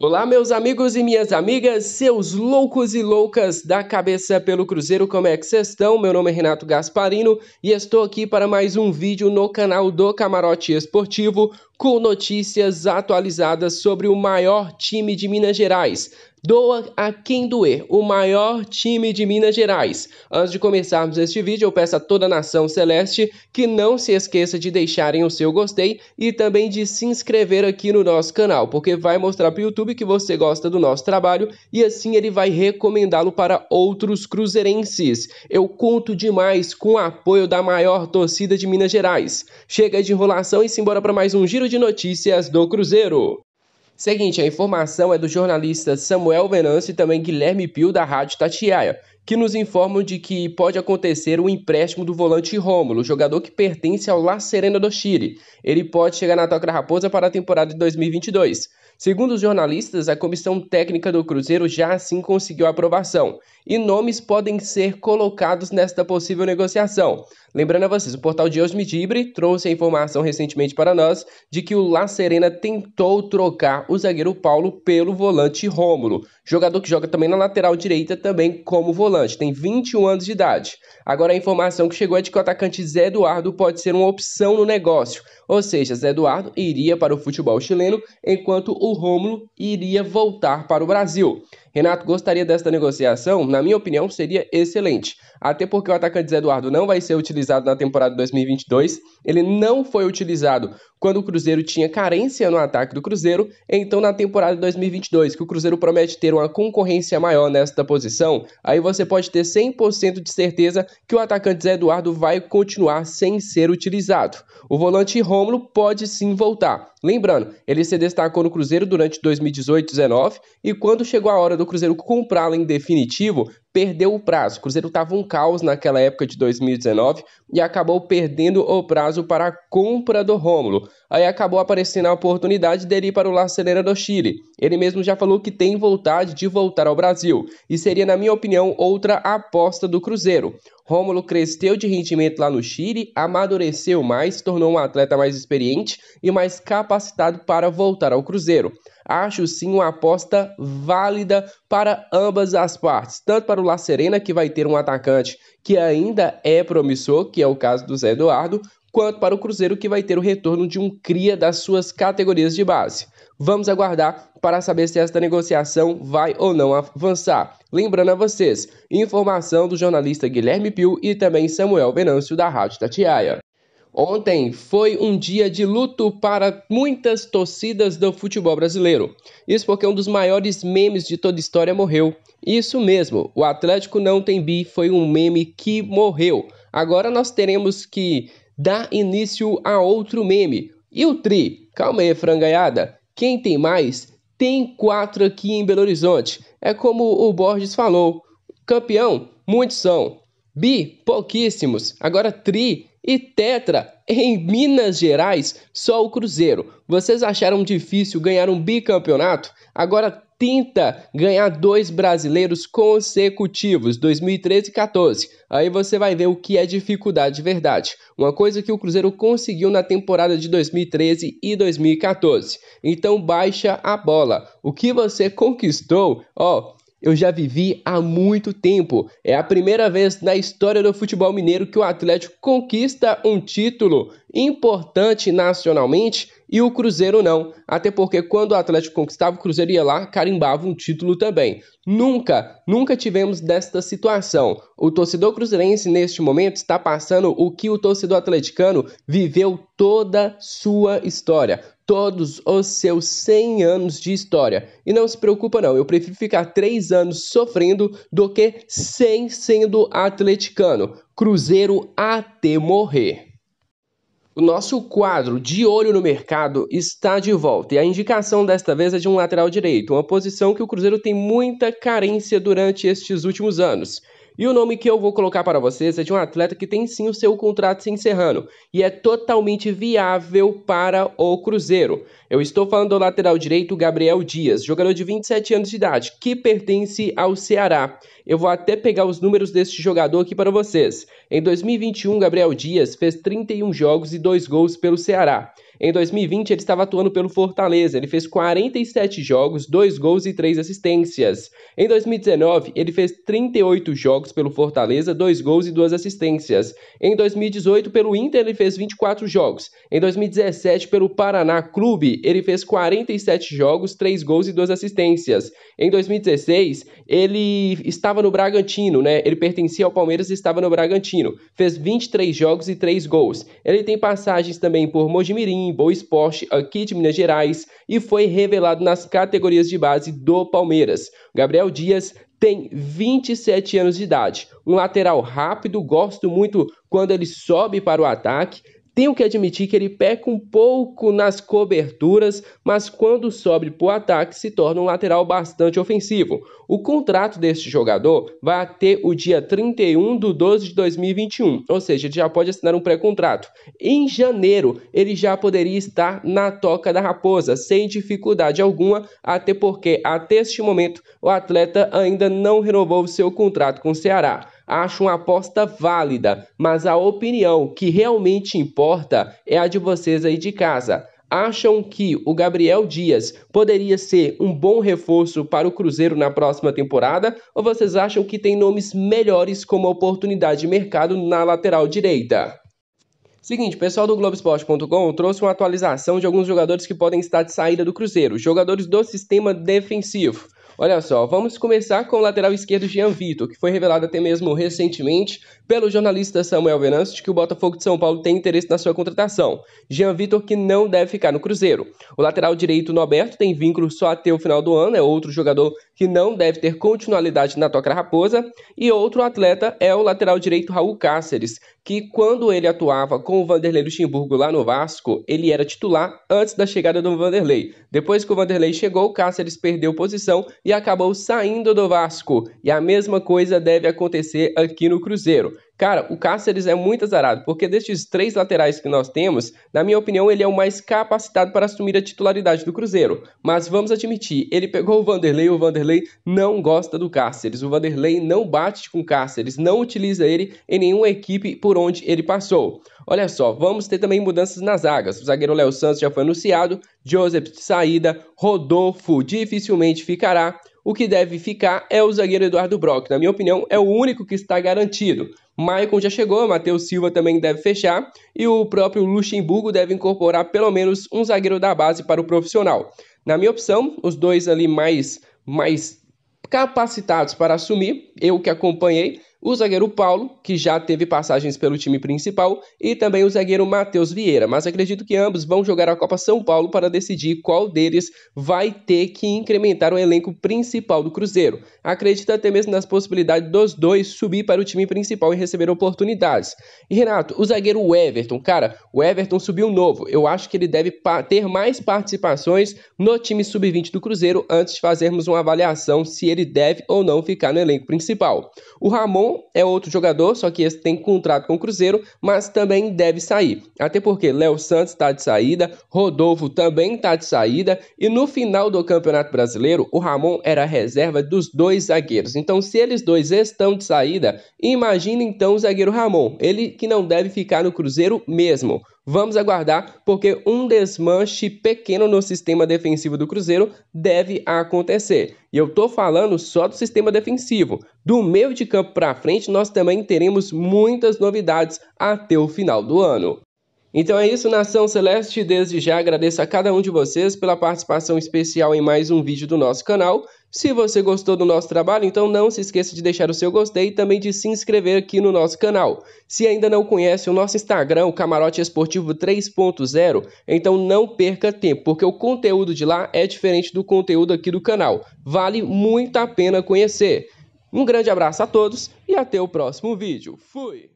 Olá, meus amigos e minhas amigas, seus loucos e loucas da cabeça pelo Cruzeiro, como é que vocês estão? Meu nome é Renato Gasparino e estou aqui para mais um vídeo no canal do Camarote Esportivo com notícias atualizadas sobre o maior time de Minas Gerais. Doa a quem doer, o maior time de Minas Gerais. Antes de começarmos este vídeo, eu peço a toda a nação celeste que não se esqueça de deixarem o seu gostei e também de se inscrever aqui no nosso canal, porque vai mostrar para o YouTube que você gosta do nosso trabalho e assim ele vai recomendá-lo para outros cruzeirenses. Eu conto demais com o apoio da maior torcida de Minas Gerais. Chega de enrolação e simbora para mais um giro de notícias do Cruzeiro. Seguinte, a informação é do jornalista Samuel Venâncio e também Guilherme Pio da Rádio Tatiaia, que nos informam de que pode acontecer o um empréstimo do volante Rômulo, jogador que pertence ao La Serena do Chile. Ele pode chegar na Toca Raposa para a temporada de 2022. Segundo os jornalistas, a comissão técnica do Cruzeiro já assim conseguiu aprovação e nomes podem ser colocados nesta possível negociação. Lembrando a vocês, o portal de Osmidibre trouxe a informação recentemente para nós de que o La Serena tentou trocar o zagueiro Paulo pelo volante Rômulo, jogador que joga também na lateral direita, também como volante, tem 21 anos de idade. Agora a informação que chegou é de que o atacante Zé Eduardo pode ser uma opção no negócio, ou seja, Zé Eduardo iria para o futebol chileno enquanto o o Rômulo iria voltar para o Brasil. Renato gostaria desta negociação? Na minha opinião, seria excelente. Até porque o atacante Zé Eduardo não vai ser utilizado na temporada 2022. Ele não foi utilizado quando o Cruzeiro tinha carência no ataque do Cruzeiro. Então, na temporada 2022, que o Cruzeiro promete ter uma concorrência maior nesta posição, aí você pode ter 100% de certeza que o atacante Zé Eduardo vai continuar sem ser utilizado. O volante Rômulo pode sim voltar. Lembrando, ele se destacou no Cruzeiro durante 2018-19 e quando chegou a hora do Cruzeiro comprá-lo em definitivo, perdeu o prazo. O Cruzeiro estava um caos naquela época de 2019 e acabou perdendo o prazo para a compra do Rômulo. Aí acabou aparecendo a oportunidade dele ir para o La do Chile. Ele mesmo já falou que tem vontade de voltar ao Brasil e seria, na minha opinião, outra aposta do Cruzeiro. Rômulo cresceu de rendimento lá no Chile, amadureceu mais, se tornou um atleta mais experiente e mais capacitado para voltar ao Cruzeiro. Acho sim uma aposta válida para ambas as partes, tanto para o La Serena, que vai ter um atacante que ainda é promissor, que é o caso do Zé Eduardo, quanto para o Cruzeiro, que vai ter o retorno de um cria das suas categorias de base. Vamos aguardar para saber se esta negociação vai ou não avançar. Lembrando a vocês, informação do jornalista Guilherme Pio e também Samuel Venâncio da Rádio Tatiaia. Ontem foi um dia de luto para muitas torcidas do futebol brasileiro. Isso porque um dos maiores memes de toda a história morreu. Isso mesmo, o Atlético não tem bi foi um meme que morreu. Agora nós teremos que dar início a outro meme. E o Tri? Calma aí, frangaiada. Quem tem mais? Tem quatro aqui em Belo Horizonte. É como o Borges falou: campeão, muitos são. Bi, pouquíssimos. Agora, tri, e tetra em Minas Gerais, só o Cruzeiro. Vocês acharam difícil ganhar um bicampeonato? Agora tenta ganhar dois brasileiros consecutivos, 2013 e 14. Aí você vai ver o que é dificuldade de verdade. Uma coisa que o Cruzeiro conseguiu na temporada de 2013 e 2014. Então baixa a bola. O que você conquistou, ó, eu já vivi há muito tempo. É a primeira vez na história do futebol mineiro que o Atlético conquista um título importante nacionalmente e o Cruzeiro não, até porque quando o Atlético conquistava, o Cruzeiro ia lá, carimbava um título também. Nunca, nunca tivemos desta situação. O torcedor cruzeirense neste momento está passando o que o torcedor atleticano viveu toda sua história, todos os seus 100 anos de história. E não se preocupa não, eu prefiro ficar 3 anos sofrendo do que 100 sendo atleticano. Cruzeiro até morrer. O nosso quadro de olho no mercado está de volta e a indicação desta vez é de um lateral direito, uma posição que o Cruzeiro tem muita carência durante estes últimos anos. E o nome que eu vou colocar para vocês é de um atleta que tem sim o seu contrato se encerrando e é totalmente viável para o Cruzeiro. Eu estou falando do lateral direito Gabriel Dias, jogador de 27 anos de idade, que pertence ao Ceará. Eu vou até pegar os números deste jogador aqui para vocês. Em 2021, Gabriel Dias fez 31 jogos e 2 gols pelo Ceará. Em 2020, ele estava atuando pelo Fortaleza. Ele fez 47 jogos, 2 gols e 3 assistências. Em 2019, ele fez 38 jogos pelo Fortaleza, 2 gols e 2 assistências. Em 2018, pelo Inter, ele fez 24 jogos. Em 2017, pelo Paraná Clube, ele fez 47 jogos, 3 gols e 2 assistências. Em 2016, ele estava no Bragantino, né? Ele pertencia ao Palmeiras e estava no Bragantino. Fez 23 jogos e 3 gols. Ele tem passagens também por Mojimirim, em Boa Esporte, aqui de Minas Gerais, e foi revelado nas categorias de base do Palmeiras. Gabriel Dias tem 27 anos de idade, um lateral rápido, gosto muito quando ele sobe para o ataque, tenho que admitir que ele peca um pouco nas coberturas, mas quando sobe para o ataque se torna um lateral bastante ofensivo. O contrato deste jogador vai até o dia 31 de 12 de 2021, ou seja, ele já pode assinar um pré-contrato. Em janeiro, ele já poderia estar na toca da raposa, sem dificuldade alguma, até porque até este momento o atleta ainda não renovou seu contrato com o Ceará acho uma aposta válida, mas a opinião que realmente importa é a de vocês aí de casa acham que o Gabriel Dias poderia ser um bom reforço para o Cruzeiro na próxima temporada? Ou vocês acham que tem nomes melhores como oportunidade de mercado na lateral direita? Seguinte, pessoal do Globoesporte.com trouxe uma atualização de alguns jogadores que podem estar de saída do Cruzeiro, jogadores do sistema defensivo. Olha só, vamos começar com o lateral esquerdo Jean Vitor, que foi revelado até mesmo recentemente pelo jornalista Samuel Venâncio de que o Botafogo de São Paulo tem interesse na sua contratação. Jean Vitor que não deve ficar no Cruzeiro. O lateral direito Norberto tem vínculo só até o final do ano, é outro jogador que não deve ter continuidade na Toca Raposa, e outro atleta é o lateral direito Raul Cáceres, que quando ele atuava com o Vanderlei Luxemburgo lá no Vasco, ele era titular antes da chegada do Vanderlei. Depois que o Vanderlei chegou, o Cáceres perdeu posição e acabou saindo do Vasco. E a mesma coisa deve acontecer aqui no Cruzeiro. Cara, o Cáceres é muito azarado, porque destes três laterais que nós temos, na minha opinião, ele é o mais capacitado para assumir a titularidade do Cruzeiro. Mas vamos admitir, ele pegou o Vanderlei, o Vanderlei não gosta do Cáceres, o Vanderlei não bate com o Cáceres, não utiliza ele em nenhuma equipe por onde ele passou. Olha só, vamos ter também mudanças nas zagas. O zagueiro Léo Santos já foi anunciado, Joseph de saída, Rodolfo dificilmente ficará. O que deve ficar é o zagueiro Eduardo Brock. Na minha opinião, é o único que está garantido. Maicon já chegou, Matheus Silva também deve fechar e o próprio Luxemburgo deve incorporar pelo menos um zagueiro da base para o profissional. Na minha opção, os dois ali mais mais capacitados para assumir, eu que acompanhei, o zagueiro Paulo, que já teve passagens pelo time principal, e também o zagueiro Matheus Vieira, mas acredito que ambos vão jogar a Copa São Paulo para decidir qual deles vai ter que incrementar o elenco principal do Cruzeiro. Acredito até mesmo nas possibilidades dos dois subir para o time principal e receber oportunidades. E Renato, o zagueiro Everton, cara, o Everton subiu novo. Eu acho que ele deve ter mais participações no time sub-20 do Cruzeiro antes de fazermos uma avaliação se ele deve ou não ficar no elenco principal. O Ramon Lincoln é outro jogador, só que esse tem contrato com o Cruzeiro, mas também deve sair. Até porque Léo Santos está de saída, Rodolfo também está de saída, e no final do Campeonato Brasileiro, o Ramon era reserva dos dois zagueiros. Então, se eles dois estão de saída, imagina então o zagueiro Ramon, ele que não deve ficar no Cruzeiro mesmo. Vamos aguardar, porque um desmanche pequeno no sistema defensivo do Cruzeiro deve acontecer. E eu tô falando só do sistema defensivo. Do meio de campo para frente, nós também teremos muitas novidades até o final do ano. Então é isso, Nação Celeste. Desde já agradeço a cada um de vocês pela participação especial em mais um vídeo do nosso canal. Se você gostou do nosso trabalho, então não se esqueça de deixar o seu gostei e também de se inscrever aqui no nosso canal. Se ainda não conhece o nosso Instagram, o Camarote Esportivo 3.0, então não perca tempo, porque o conteúdo de lá é diferente do conteúdo aqui do canal. Vale muito a pena conhecer. Um grande abraço a todos e até o próximo vídeo. Fui!